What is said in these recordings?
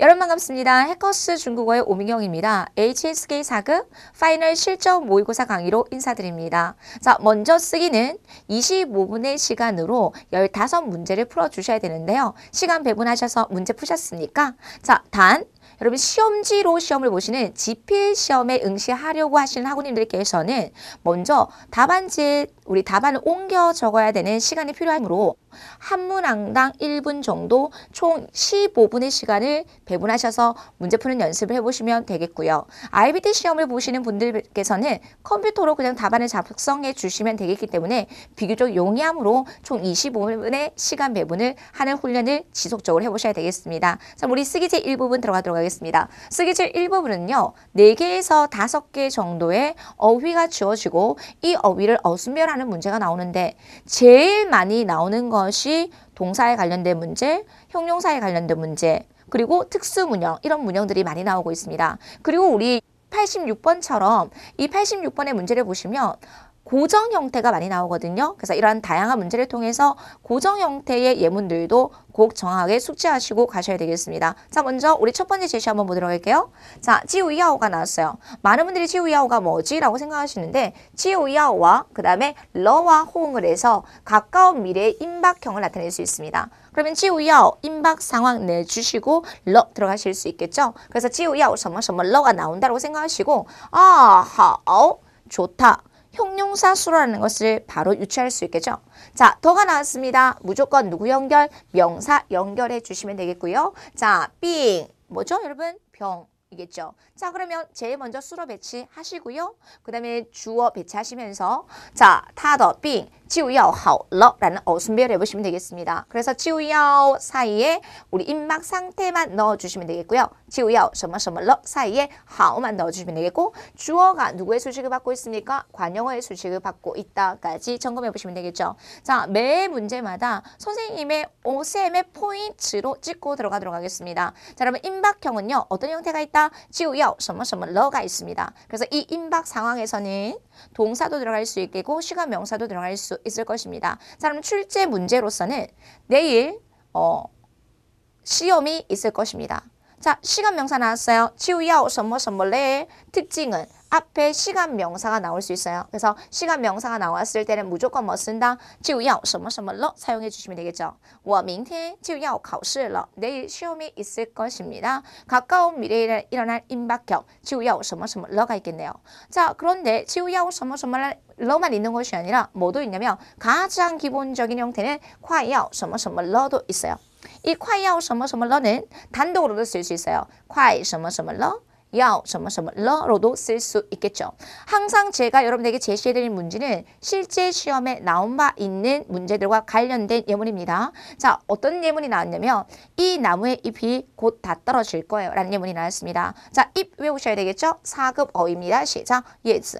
여러분 반갑습니다. 해커스 중국어의 오민경입니다. HSK 4급 파이널 실적 모의고사 강의로 인사드립니다. 자, 먼저 쓰기는 25분의 시간으로 15문제를 풀어주셔야 되는데요. 시간 배분하셔서 문제 푸셨습니까? 자, 단 여러분 시험지로 시험을 보시는 지필 시험에 응시하려고 하시는 학우님들께서는 먼저 답안지 우리 답안을 옮겨 적어야 되는 시간이 필요하므로 한 문항당 1분 정도 총 15분의 시간을 배분하셔서 문제 푸는 연습을 해보시면 되겠고요. IBT 시험을 보시는 분들께서는 컴퓨터로 그냥 답안을 작성해 주시면 되겠기 때문에 비교적 용이함으로 총 25분의 시간 배분을 하는 훈련을 지속적으로 해보셔야 되겠습니다. 자, 우리 쓰기제 1부분 들어가도록 하겠습니다. 쓰기제 1부분은요. 4개에서 5개 정도의 어휘가 주어지고 이 어휘를 어순별하는 문제가 나오는데 제일 많이 나오는 건 것이 동사에 관련된 문제, 형용사에 관련된 문제, 그리고 특수문형 이런 문형들이 많이 나오고 있습니다. 그리고 우리 86번처럼 이 86번의 문제를 보시면 고정 형태가 많이 나오거든요. 그래서 이러한 다양한 문제를 통해서 고정 형태의 예문들도 꼭 정확하게 숙지하시고 가셔야 되겠습니다. 자, 먼저 우리 첫 번째 제시 한번 보도록 할게요. 자, 지우이하오가 나왔어요. 많은 분들이 지우이하오가 뭐지라고 생각하시는데 지우이하오와 그 다음에 러와 호응을 해서 가까운 미래의 임박형을 나타낼 수 있습니다. 그러면 지우야오 이 임박 상황 내주시고 러 들어가실 수 있겠죠? 그래서 지우야오 이 什么什么러가 나온다고 생각하시고 아하오 좋다 형용사 수로라는 것을 바로 유추할 수 있겠죠. 자, 더가 나왔습니다. 무조건 누구 연결? 명사 연결해 주시면 되겠고요. 자, 삥. 뭐죠, 여러분? 병. 이겠죠. 자 그러면 제일 먼저 수로 배치하시고요. 그 다음에 주어 배치하시면서 자 타더 삥. 치우야오하오러라는 어순별을 해보시면 되겠습니다. 그래서 치우야오 사이에 우리 입막 상태만 넣어주시면 되겠고요. 치우야오 什么什么러 사이에 하오만 넣어주시면 되겠고 주어가 누구의 수식을 받고 있습니까? 관용어의 수식을 받고 있다까지 점검해보시면 되겠죠. 자, 매 문제마다 선생님의 오쌤의 포인트로 찍고 들어가도록 하겠습니다. 자, 여러분 임박형은요. 어떤 형태가 있다? 치우야오 什么什么러가 있습니다. 그래서 이 임박 상황에서는 동사도 들어갈 수 있겠고 시간 명사도 들어갈 수 있을 것입니다. 자 그럼 출제 문제로서는 내일 어, 시험이 있을 것입니다. 자 시간 명사 나왔어요. 지우야 선물 선물래 특징은 앞에 시간 명사가 나올 수 있어요. 그래서 시간 명사가 나왔을 때는 무조건 뭐 쓴다? 就要什么什么로 사용해 주시면 되겠죠. 我明天就要考试了. 내일 시험이 있을 것입니다. 가까운 미래에 일어날 임박형 就要什么什么로가 있겠네요. 자, 그런데 就要什么什么로만 있는 것이 아니라 뭐도 있냐면 가장 기본적인 형태는 快要什么什么로도 있어요. 이快要什么什么로는 단독으로도 쓸 수 있어요. 快什么什么로 要 什么什么了로도 쓸 수 있겠죠. 항상 제가 여러분에게 제시해드린 문제는 실제 시험에 나온 바 있는 문제들과 관련된 예문입니다. 자, 어떤 예문이 나왔냐면 이 나무의 잎이 곧 다 떨어질 거예요. 라는 예문이 나왔습니다. 자, 잎 외우셔야 되겠죠? 4급 어입니다. 시작. 예즈.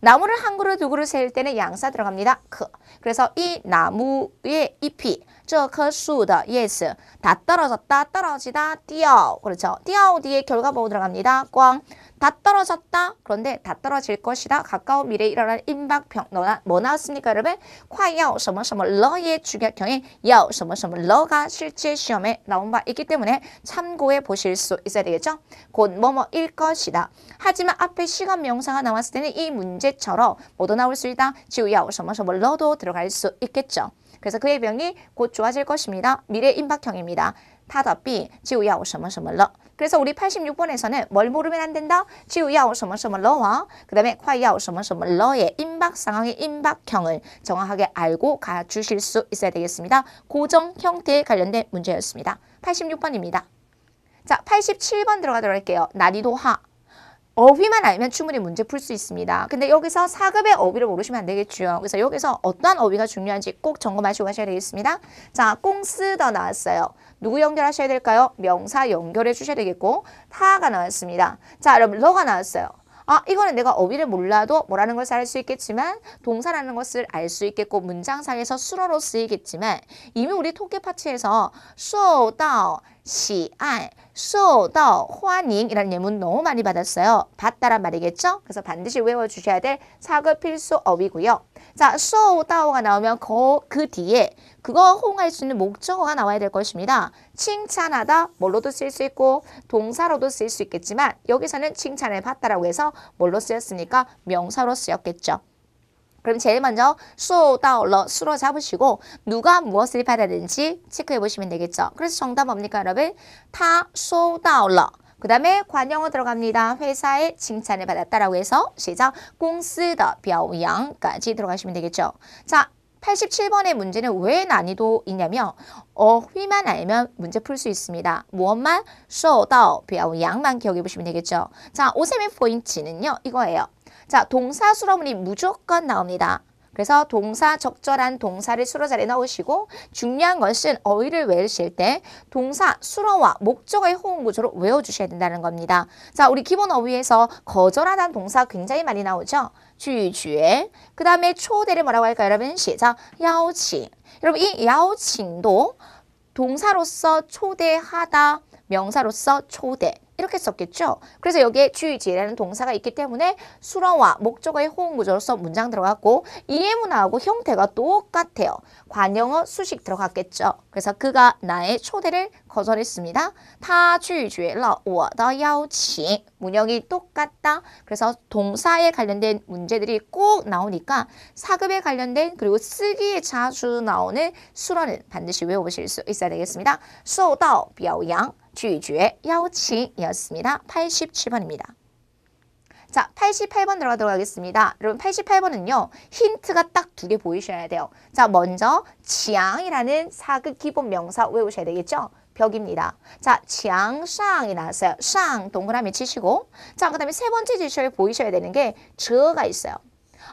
나무를 한 그루 두 그루 세울 때는 양사 들어갑니다. 크. 그래서 이 나무의 잎이 这棵树的 yes 다 떨어졌다 떨어지다 뛰어 그렇죠 뛰어 뒤에 결과보고 들어갑니다 꽝다 떨어졌다. 그런데 다 떨어질 것이다. 가까운 미래에 일어날 임박병. 너나 뭐 나왔습니까, 여러분? 과야 什么什么 러의 중요형 경에 야什么什么 러가 실제 시험에 나온 바 있기 때문에 참고해 보실 수 있어야 되겠죠? 곧 뭐뭐일 것이다. 하지만 앞에 시간 명사가 나왔을 때는 이 문제처럼 모두 나올 수 있다. 지우야 什么什么 러도 들어갈 수 있겠죠. 그래서 그의 병이 곧 좋아질 것입니다. 미래 임박형입니다. 타더 B 지우야什么什么了. 오 그래서 우리 86번에서는 뭘 모르면 안 된다? 지우야 오 什么什么러와 그다음에 콰야 오 什么什么러의 임박 상황의 임박형을 정확하게 알고 가 주실 수 있어야 되겠습니다. 고정 형태에 관련된 문제였습니다. 86번입니다. 자, 87번 들어가도록 할게요. 난이도 하. 어휘만 알면 충분히 문제 풀 수 있습니다. 근데 여기서 4급의 어휘를 모르시면 안 되겠죠. 그래서 여기서 어떠한 어휘가 중요한지 꼭 점검하시고 가셔야 되겠습니다. 자, 꽁스더 나왔어요. 누구 연결하셔야 될까요? 명사 연결해 주셔야 되겠고 타가 나왔습니다. 자, 여러분 러가 나왔어요. 아 이거는 내가 어휘를 몰라도 뭐라는 걸을알 수 있겠지만 동사라는 것을 알 수 있겠고 문장상에서 수로로 쓰이겠지만 이미 우리 토끼 파츠에서 受到 시안, 소더, 호환잉이라는 예문 너무 많이 받았어요. 봤다란 말이겠죠? 그래서 반드시 외워주셔야 될 사급 필수 어휘고요. 자, 쇼다오가 나오면 거, 그 뒤에 그거 호응할 수 있는 목적어가 나와야 될 것입니다. 칭찬하다 뭘로도 쓸 수 있고 동사로도 쓸 수 있겠지만 여기서는 칭찬을 받다라고 해서 뭘로 쓰였으니까 명사로 쓰였겠죠. 그럼 제일 먼저 수다올러 수로 잡으시고 누가 무엇을 받아야 되는지 체크해 보시면 되겠죠. 그래서 정답 뭡니까 여러분? 타 수다올러 그 다음에 관용어 들어갑니다. 회사의 칭찬을 받았다라고 해서 시작 공스더 벼양까지 들어가시면 되겠죠. 자, 87번의 문제는 왜 난이도 있냐면 어휘만 알면 문제 풀 수 있습니다. 무엇만? 受到 벼양만 기억해 보시면 되겠죠. 자, 오세의 포인트는요. 이거예요. 자, 동사 수러문이 무조건 나옵니다. 그래서 동사 적절한 동사를 수로 자리에 넣으시고 중요한 것은 어휘를 외우실 때 동사 수로와 목적의 호응 구조로 외워주셔야 된다는 겁니다. 자, 우리 기본 어휘에서 거절하다는 동사 굉장히 많이 나오죠. 주주에 그 다음에 초대를 뭐라고 할까요? 여러분 시작 야오칭 여러분 이 야오칭도 동사로서 초대하다 명사로서 초대 이렇게 썼겠죠. 그래서 여기에 주의지라는 동사가 있기 때문에 수러와 목적어의 호응구조로서 문장 들어갔고 이해문화하고 형태가 똑같아요. 관용어 수식 들어갔겠죠. 그래서 그가 나의 초대를 거절했습니다. 타 주의주의러 워더 야오치 문형이 똑같다. 그래서 동사에 관련된 문제들이 꼭 나오니까 사급에 관련된 그리고 쓰기에 자주 나오는 수러는 반드시 외워보실 수 있어야 되겠습니다. 受到表扬拒绝 邀请이었습니다. 87번입니다. 자, 88번 들어가도록 하겠습니다. 여러분, 88번은요, 힌트가 딱 두 개 보이셔야 돼요. 자, 먼저, 지향이라는 사극 기본 명사 외우셔야 되겠죠? 벽입니다. 자, 지향상이 나왔어요. 상, 동그라미 치시고. 자, 그 다음에 세 번째 지시를 보이셔야 되는 게, 저가 있어요.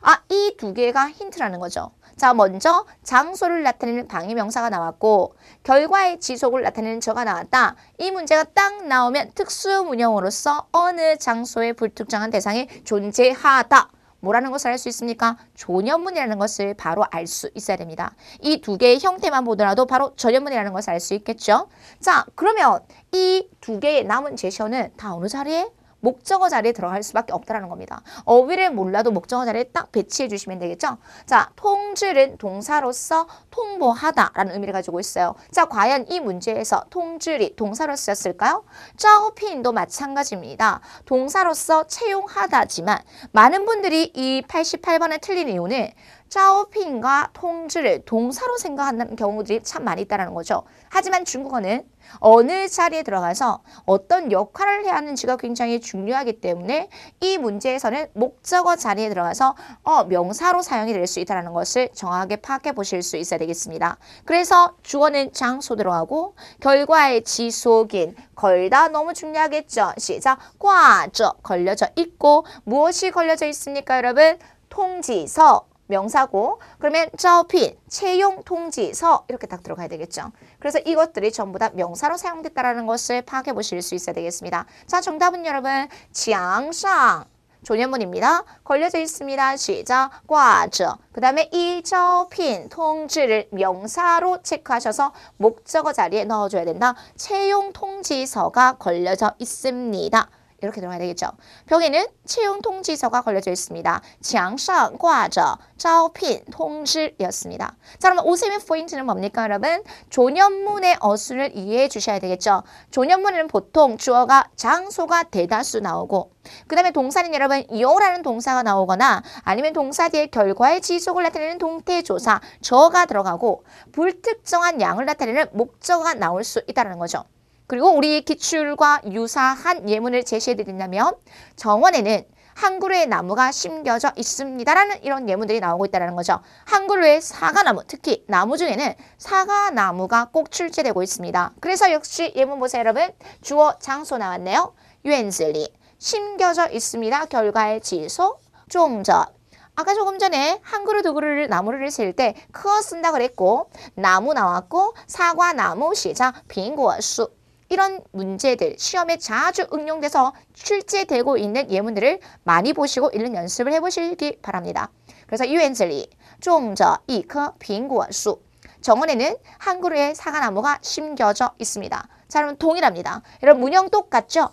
아, 이 두 개가 힌트라는 거죠. 자, 먼저 장소를 나타내는 방위명사가 나왔고 결과의 지속을 나타내는 저가 나왔다. 이 문제가 딱 나오면 특수문형으로서 어느 장소에 불특정한 대상이 존재하다. 뭐라는 것을 알 수 있습니까? 존연문이라는 것을 바로 알 수 있어야 됩니다. 이 두 개의 형태만 보더라도 바로 전현문이라는 것을 알 수 있겠죠? 자, 그러면 이 두 개의 남은 제시어는 다 어느 자리에? 목적어 자리에 들어갈 수밖에 없다는 겁니다. 어휘를 몰라도 목적어 자리에 딱 배치해 주시면 되겠죠. 자, 통질은 동사로서 통보하다라는 의미를 가지고 있어요. 자, 과연 이 문제에서 통질이 동사로 쓰였을까요? 짜오핀도 마찬가지입니다. 동사로서 채용하다지만 많은 분들이 이8 8번에 틀린 이유는 짜오핑과 통지를 동사로 생각하는 경우들이 참 많이 있다는 거죠. 하지만 중국어는 어느 자리에 들어가서 어떤 역할을 해야 하는지가 굉장히 중요하기 때문에 이 문제에서는 목적어 자리에 들어가서 어, 명사로 사용이 될 수 있다는 것을 정확하게 파악해 보실 수 있어야 되겠습니다. 그래서 주어는 장소 들어가고 결과의 지속인 걸다 너무 중요하겠죠. 시작 꽈져 걸려져 있고 무엇이 걸려져 있습니까 여러분? 통지서 명사고 그러면 자오 채용 통지서 이렇게 딱 들어가야 되겠죠. 그래서 이것들이 전부 다 명사로 사용됐다는 것을 파악해 보실 수 있어야 되겠습니다. 자 정답은 여러분 장상 조년문입니다. 걸려져 있습니다. 시작 과저 그 다음에 이자오 통지를 명사로 체크하셔서 목적어 자리에 넣어줘야 된다. 채용 통지서가 걸려져 있습니다. 이렇게 들어가야 되겠죠. 벽에는 채용 통지서가 걸려져 있습니다. 장상 과저招聘 통지였습니다. 자 그러면 오세의 포인트는 뭡니까 여러분? 조년문의 어순을 이해해 주셔야 되겠죠. 조년문에는 보통 주어가 장소가 대다수 나오고 그 다음에 동사는 여러분 이용라는 동사가 나오거나 아니면 동사 뒤에 결과의 지속을 나타내는 동태조사 저가 들어가고 불특정한 양을 나타내는 목적어가 나올 수 있다는 거죠. 그리고 우리 기출과 유사한 예문을 제시해드린다면 정원에는 한글의 나무가 심겨져 있습니다라는 이런 예문들이 나오고 있다는 거죠. 한글루의 사과나무, 특히 나무 중에는 사과나무가 꼭 출제되고 있습니다. 그래서 역시 예문 보세요 여러분. 주어 장소 나왔네요. 유엔슬리 심겨져 있습니다. 결과의 지소, 종적. 아까 조금 전에 한글루두 그루를 나무를 셀때 크어 쓴다 그랬고 나무 나왔고 사과나무 시작 빙고수 이런 문제들, 시험에 자주 응용돼서 출제되고 있는 예문들을 많이 보시고 읽는 연습을 해보시기 바랍니다. 그래서 유엔젤리, 종저, 이커, 빙고수 정원에는 한 그루의 사과나무가 심겨져 있습니다. 자, 여러분 동일합니다. 이런 문형 똑같죠?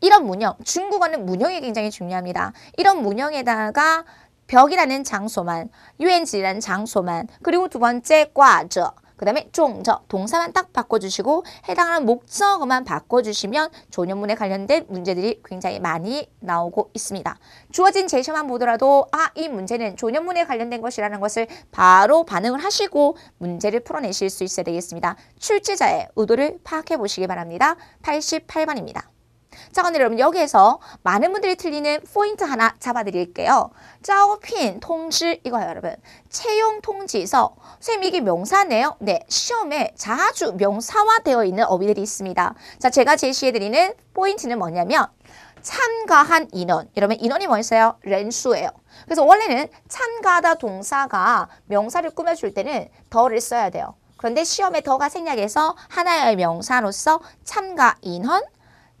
이런 문형, 중국어는 문형이 굉장히 중요합니다. 이런 문형에다가 벽이라는 장소만, 유엔지라는 장소만, 그리고 두 번째 과저, 그 다음에 종저 동사만 딱 바꿔주시고 해당하는 목적어만 바꿔주시면 조년문에 관련된 문제들이 굉장히 많이 나오고 있습니다. 주어진 제시만 보더라도 아 이 문제는 조년문에 관련된 것이라는 것을 바로 반응을 하시고 문제를 풀어내실 수 있어야 되겠습니다. 출제자의 의도를 파악해 보시기 바랍니다. 88번입니다. 자, 오데 여러분 여기에서 많은 분들이 틀리는 포인트 하나 잡아드릴게요. 짜오핀 통지 이거요 여러분. 채용 통지서. 선생님 이게 명사네요. 네, 시험에 자주 명사화되어 있는 어휘들이 있습니다. 자, 제가 제시해드리는 포인트는 뭐냐면 참가한 인원. 여러분 인원이 뭐였어요? 렌수예요. 그래서 원래는 참가다 동사가 명사를 꾸며줄 때는 더를 써야 돼요. 그런데 시험에 더가 생략해서 하나의 명사로서 참가 인원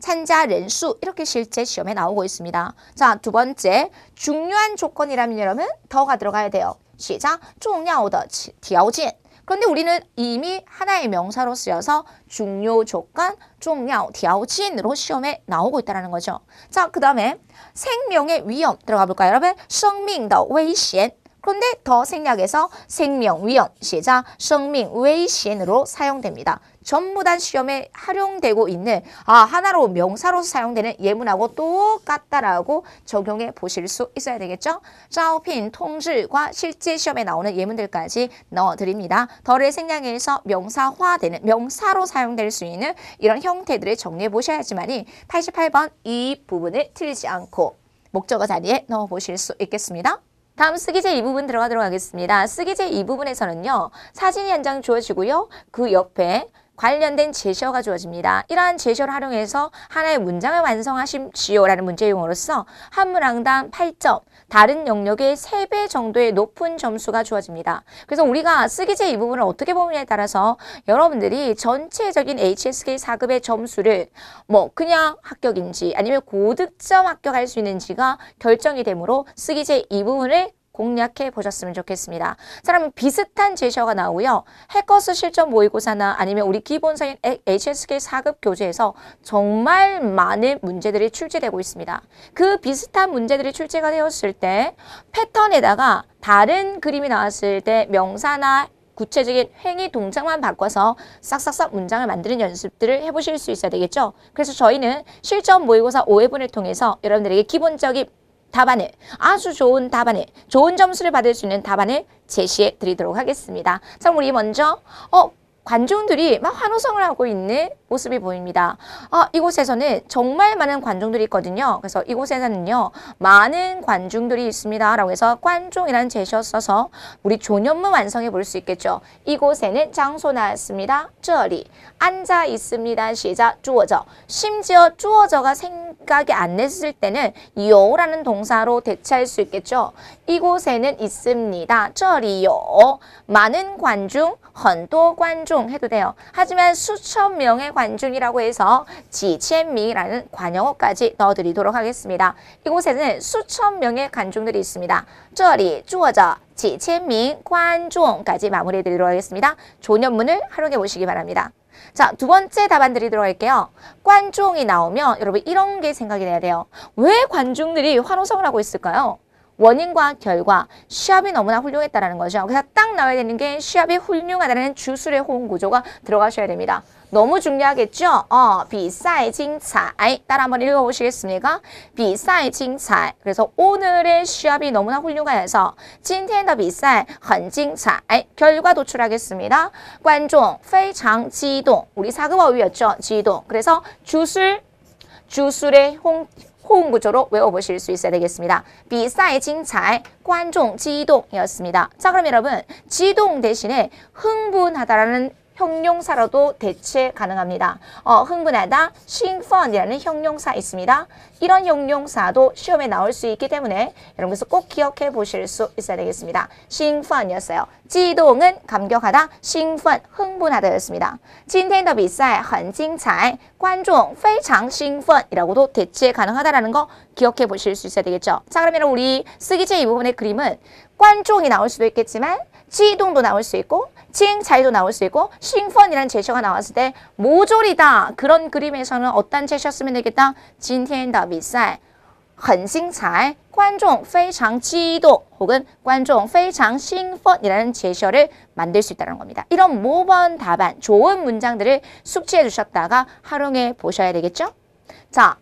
찬자 렌수 이렇게 실제 시험에 나오고 있습니다. 자, 두 번째 중요한 조건이라면 여러분 더가 들어가야 돼요. 시작. 중요的条件 그런데 우리는 이미 하나의 명사로 쓰여서 중요 조건, 중요 条件으로 시험에 나오고 있다는 거죠. 자, 그 다음에 생명의 위험 들어가 볼까요? 여러분, 생명的危险 그런데 더 생략해서 생명 위험, 시자 생명 위시엔으로 사용됩니다. 전무단 시험에 활용되고 있는 아 하나로 명사로 사용되는 예문하고 똑같다라고 적용해 보실 수 있어야 되겠죠? 짜오핀 통지과 실제 시험에 나오는 예문들까지 넣어드립니다. 덜을 생략해서 명사화되는 명사로 사용될 수 있는 이런 형태들을 정리해 보셔야지만이 88번 이 부분을 틀리지 않고 목적어 자리에 넣어 보실 수 있겠습니다. 다음 쓰기제 이 부분 들어가도록 하겠습니다. 쓰기제 이 부분에서는요. 사진이 한 장 주어지고요. 그 옆에 관련된 제시어가 주어집니다. 이러한 제시어를 활용해서 하나의 문장을 완성하십지요라는 문제 용어로서 한 문항당 8점, 다른 영역의 3배 정도의 높은 점수가 주어집니다. 그래서 우리가 쓰기제 이 부분을 어떻게 보느냐에 따라서 여러분들이 전체적인 HSK 4급의 점수를 뭐 그냥 합격인지 아니면 고득점 합격할 수 있는지가 결정이 되므로 쓰기제 이 부분을 공략해 보셨으면 좋겠습니다. 사람은 비슷한 제시가 나오고요. 해커스 실전 모의고사나 아니면 우리 기본서인 HSK 4급 교재에서 정말 많은 문제들이 출제되고 있습니다. 그 비슷한 문제들이 출제가 되었을 때 패턴에다가 다른 그림이 나왔을 때 명사나 구체적인 행위 동작만 바꿔서 싹싹싹 문장을 만드는 연습들을 해보실 수 있어야 되겠죠. 그래서 저희는 실전 모의고사 5회분을 통해서 여러분들에게 기본적인 답안을 아주 좋은 답안을 좋은 점수를 받을 수 있는 답안을 제시해 드리도록 하겠습니다. 자 우리 먼저 어 관중들이 막 환호성을 하고 있는 모습이 보입니다. 아, 이곳에서는 정말 많은 관중들이 있거든요. 그래서 이곳에서는요. 많은 관중들이 있습니다. 라고 해서 관중이라는 제시어 써서 우리 조년문 완성해 볼 수 있겠죠. 이곳에는 장소 나왔습니다. 这리 앉아 있습니다. 시작 주어져 심지어 주어져가 생각이 안 냈을 때는 요라는 동사로 대체할 수 있겠죠. 이곳에는 있습니다. 这리요 많은 관중, 헌도 관중 해도 돼요. 하지만 수천 명의 관중 관중이라고 해서 지첸미라는 관영어까지 넣어드리도록 하겠습니다. 이곳에는 수천 명의 관중들이 있습니다. 저리 里어져 지첸민 관중까지 마무리해드리도록 하겠습니다. 조년문을 활용해 보시기 바랍니다. 자, 두 번째 답안 드리도록 할게요. 관종이 나오면 여러분 이런 게 생각이 나야 돼요. 왜 관중들이 환호성을 하고 있을까요? 원인과 결과, 시합이 너무나 훌륭했다라는 거죠. 그래서 딱 나와야 되는 게 시합이 훌륭하다는 주술의 호응 구조가 들어가셔야 됩니다. 너무 중요하겠죠? 어, 비싸이 칭차 따라 한번 읽어보시겠습니까? 비싸이 칭차 그래서 오늘의 시합이 너무나 훌륭해서 今天的 비싸이 很精彩. 결과 도출하겠습니다. 관종 非常激动. 우리 4급어휘였죠? 지동. 그래서 주술, 주술의 홍, 호응 구조로 외워보실 수 있어야 되겠습니다. 비싸의 칭찬, 관종 지동이었습니다. 자 그럼 여러분 지동 대신에 흥분하다라는 형용사로도 대체 가능합니다. 어, 흥분하다, 신펀이라는 형용사 있습니다. 이런 형용사도 시험에 나올 수 있기 때문에 여러분께서 꼭 기억해 보실 수 있어야 되겠습니다. 신펀이었어요. 지동은 감격하다, 신펀, 흥분하다였습니다. 今天的比赛很精彩,观众非常兴奋이라고도 대체 가능하다라는 거 기억해 보실 수 있어야 되겠죠. 자, 그러면 우리 쓰기제 이 부분의 그림은 관종이 나올 수도 있겠지만 지동도 나올 수 있고 칭자이도 나올 수 있고 싱펀이라는 제셔가 나왔을 때 모조리다 그런 그림에서는 어떤 제셔 쓰면 되겠다? 今天的比赛很精彩观众非常激动 혹은 观众非常兴奋이라는 제셔를 만들 수 있다는 겁니다. 이런 모범 답안, 좋은 문장들을 숙지해 주셨다가 활용해 보셔야 되겠죠? 자,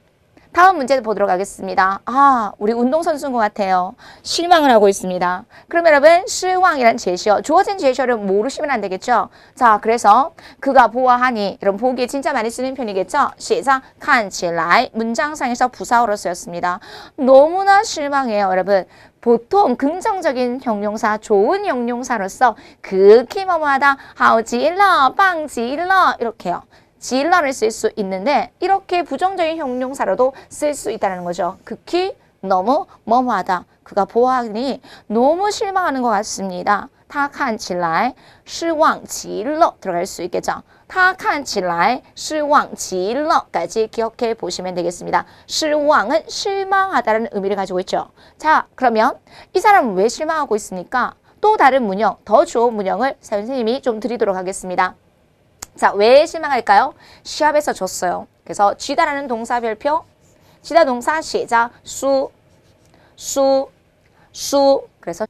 다음 문제 보도록 하겠습니다. 아, 우리 운동선수인 것 같아요. 실망을 하고 있습니다. 그럼 여러분, 실망이란 제시어, 주어진 제시어를 모르시면 안 되겠죠? 자, 그래서 그가 보아하니, 이런 보기에 진짜 많이 쓰는 편이겠죠? 시작, 칸치라이, 문장상에서 부사어로 쓰였습니다. 너무나 실망해요, 여러분. 보통 긍정적인 형용사, 좋은 형용사로서 극히 뭐뭐하다, 하우지 일러, 빵지 일러, 이렇게요. 질라를 쓸 수 있는데 이렇게 부정적인 형용사로도 쓸 수 있다는 거죠. 극히 너무 뭐뭐하다. 그가 보아하니 너무 실망하는 것 같습니다. 타칸看라来실望极러 들어갈 수 있겠죠. 타칸看라来실望极러까지 기억해 보시면 되겠습니다. 실망은 실망하다는 의미를 가지고 있죠. 자, 그러면 이 사람은 왜 실망하고 있습니까? 또 다른 문형, 더 좋은 문형을 선생님이 좀 드리도록 하겠습니다. 자, 왜 실망할까요? 시합에서 줬어요 그래서 쥐다라는 동사 별표, 지다 동사 시작, 수, 수, 수. 그래서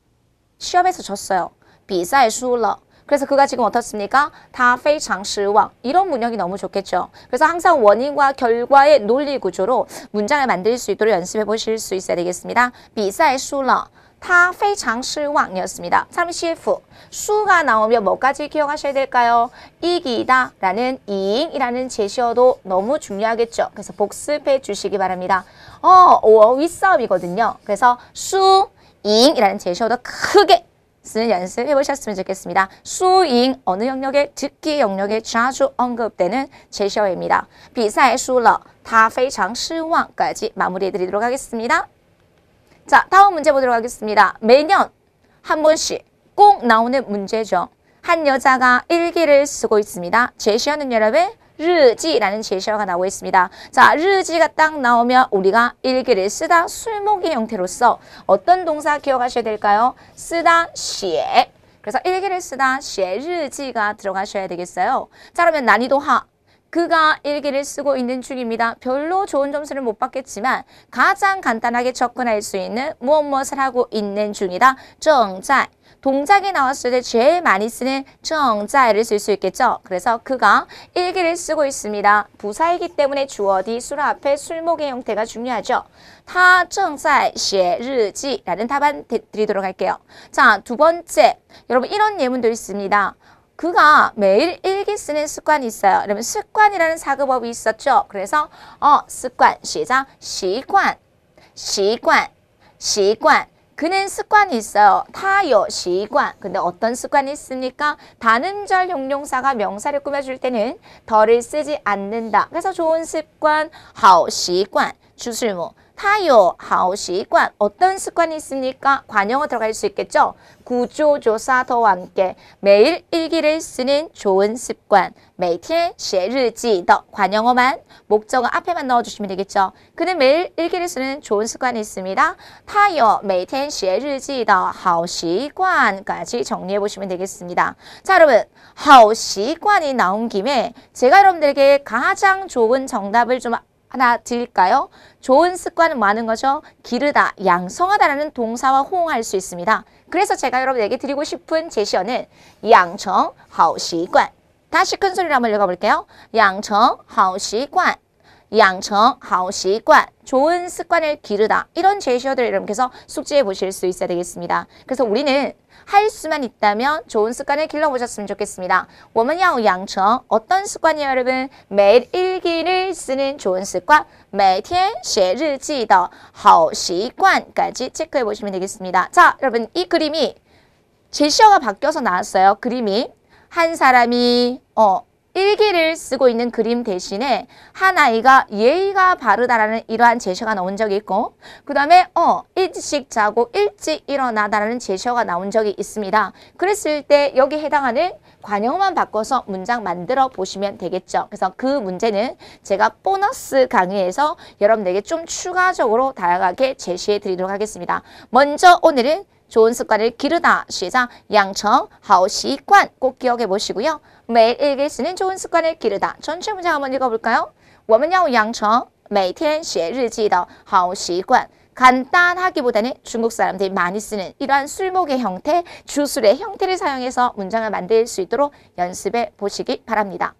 시합에서 줬어요比赛수了 그래서 그가 지금 어떻습니까? 다非常失望 이런 문형이 너무 좋겠죠. 그래서 항상 원인과 결과의 논리 구조로 문장을 만들 수 있도록 연습해 보실 수 있어야 되겠습니다. 비사에 슈러 他非常失望이었습니다. 30후 수가 나오면 뭐까지 기억하셔야 될까요? 이기다 라는 이잉이라는 제시어도 너무 중요하겠죠. 그래서 복습해 주시기 바랍니다. 어, 어 윗싸움이거든요. 그래서 수, 이잉이라는 제시어도 크게 쓰는 연습해 보셨으면 좋겠습니다. 수잉 어느 영역에 듣기 영역에 자주 언급되는 제시어입니다. 비사에 输了,他非常失望까지 마무리해 드리도록 하겠습니다. 자, 다음 문제 보도록 하겠습니다. 매년 한 번씩 꼭 나오는 문제죠. 한 여자가 일기를 쓰고 있습니다. 제시어는 여러분 르지라는 제시어가 나오고 있습니다. 자, 르지가 딱 나오면 우리가 일기를 쓰다 술목의 형태로써 어떤 동사 기억하셔야 될까요? 쓰다 시 그래서 일기를 쓰다 시에 르지가 들어가셔야 되겠어요. 자, 그러면 난이도 하 그가 일기를 쓰고 있는 중입니다. 별로 좋은 점수를 못 받겠지만 가장 간단하게 접근할 수 있는 무엇 무엇을 하고 있는 중이다. 정작 동작이 나왔을 때 제일 많이 쓰는 정자를 쓸 수 있겠죠. 그래서 그가 일기를 쓰고 있습니다. 부사이기 때문에 주어 뒤 수라 앞에 술목의 형태가 중요하죠. 타 정자 시日지라는 답안 드리도록 할게요. 자, 두 번째. 여러분 이런 예문도 있습니다. 그가 매일 일기 쓰는 습관이 있어요. 그러면 습관이라는 사급법이 있었죠. 그래서 어 습관 시작 시관 시관 시관 그는 습관이 있어요. 타요, 시관. 근데 어떤 습관이 있습니까? 단음절 형용사가 명사를 꾸며줄 때는 덜을 쓰지 않는다. 그래서 좋은 습관, 하오, 시관, 주술모. 타요 하오시관 어떤 습관이 있습니까? 관용어 들어갈 수 있겠죠? 구조조사 더와 함께 매일 일기를 쓰는 좋은 습관 每天写日记的 관용어만 목적어 앞에만 넣어주시면 되겠죠? 그는 매일 일기를 쓰는 좋은 습관이 있습니다. 타요 每天写日记的 好习惯까지 정리해보시면 되겠습니다. 자 여러분 好习惯이 나온 김에 제가 여러분들에게 가장 좋은 정답을 좀 하나 드릴까요? 좋은 습관은 많은 거죠. 기르다, 양성하다라는 동사와 호응할 수 있습니다. 그래서 제가 여러분에게 드리고 싶은 제시어는 양청, 好习惯. 다시 큰 소리로 한번 읽어볼게요. 양청, 好习惯. 양청, 하오시관, 좋은 습관을 기르다 이런 제시어들을 여러분께서 숙지해 보실 수 있어야 되겠습니다. 그래서 우리는 할 수만 있다면 좋은 습관을 길러보셨으면 좋겠습니다. 我们要 양청, 어떤 습관이요 여러분? 매일 일기를 쓰는 좋은 습관 每天写日记的好习惯까지 체크해 보시면 되겠습니다. 자 여러분 이 그림이 제시어가 바뀌어서 나왔어요. 그림이 한 사람이 어 일기를 쓰고 있는 그림 대신에 한 아이가 예의가 바르다라는 이러한 제시어가 나온 적이 있고 그 다음에 어 일찍 자고 일찍 일어나다라는 제시어가 나온 적이 있습니다. 그랬을 때 여기 해당하는 관용만 바꿔서 문장 만들어 보시면 되겠죠. 그래서 그 문제는 제가 보너스 강의에서 여러분들에게 좀 추가적으로 다양하게 제시해 드리도록 하겠습니다. 먼저 오늘은 좋은 습관을 기르다 시작 양청 하오시관 꼭 기억해 보시고요. 매일 읽을 수 있는 좋은 습관을 기르다 전체 문장 한번 읽어볼까요? 我们要养成每天写日记的好习惯 간단하기보다는 중국 사람들이 많이 쓰는 이러한 술목의 형태, 주술의 형태를 사용해서 문장을 만들 수 있도록 연습해 보시기 바랍니다.